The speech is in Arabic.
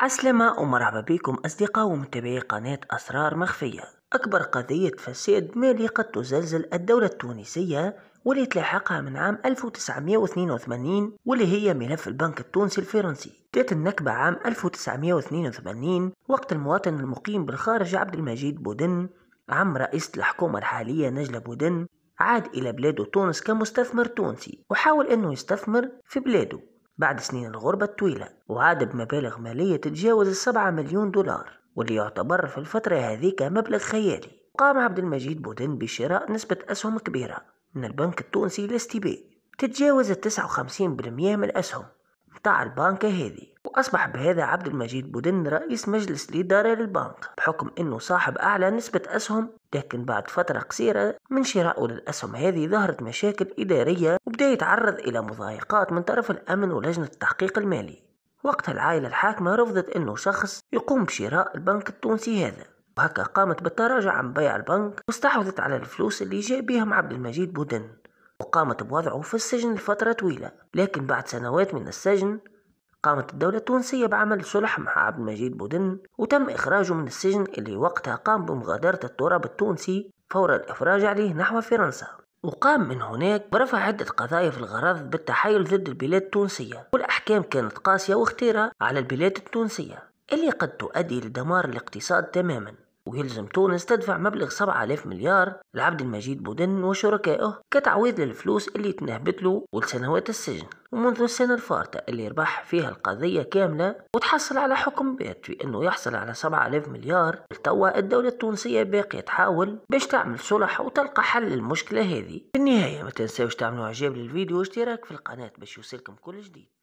عسلامة ومرحبا بكم أصدقاء ومتابعي قناة أسرار مخفية أكبر قضية فساد مالي قد تزلزل الدولة التونسية واللي تلاحقها من عام 1982 واللي هي ملف البنك التونسي الفرنسي جات النكبة عام 1982 وقت المواطن المقيم بالخارج عبد المجيد بودن عم رئيس الحكومة الحالية نجلة بودن عاد إلى بلاده تونس كمستثمر تونسي وحاول أنه يستثمر في بلاده بعد سنين الغربة الطويلة وعاد بمبالغ مالية تتجاوز السبعة مليون دولار واللي يعتبر في الفترة هذيك مبلغ خيالي قام عبد المجيد بودين بشراء نسبة أسهم كبيرة من البنك التونسي بي تتجاوز 59% من الأسهم بتاع البنك هذه وأصبح بهذا عبد المجيد بودن رئيس مجلس الإدارة للبنك بحكم أنه صاحب أعلى نسبة أسهم لكن بعد فترة قصيرة من شرائه للأسهم هذه ظهرت مشاكل إدارية وبدأ يتعرض إلى مضايقات من طرف الأمن ولجنة التحقيق المالي وقتها العائلة الحاكمة رفضت أنه شخص يقوم بشراء البنك التونسي هذا وهكا قامت بالتراجع عن بيع البنك واستحوذت على الفلوس اللي جاء بهم عبد المجيد بودن وقامت بوضعه في السجن لفترة طويلة لكن بعد سنوات من السجن قامت الدولة التونسية بعمل صلح مع عبد المجيد بودن وتم إخراجه من السجن اللي وقتها قام بمغادرة التراب التونسي فور الإفراج عليه نحو فرنسا وقام من هناك برفع عدة قضايا في الغرض بالتحايل ضد البلاد التونسية والأحكام كانت قاسية واختيرة على البلاد التونسية اللي قد تؤدي لدمار الاقتصاد تماما ويلزم تونس تدفع مبلغ 7000 مليار لعبد المجيد بودن وشركائه كتعويض للفلوس اللي تنهبت له ولسنوات السجن ومنذ السنة الفارطة اللي ربح فيها القضية كاملة وتحصل على حكم بات في انه يحصل على 7000 مليار لتوا الدولة التونسية باقية تحاول باش تعمل صلح وتلقى حل للمشكلة هذه في النهاية ما تنساوش تعملوا اعجاب للفيديو واشتراك في القناة باش يوصلكم كل جديد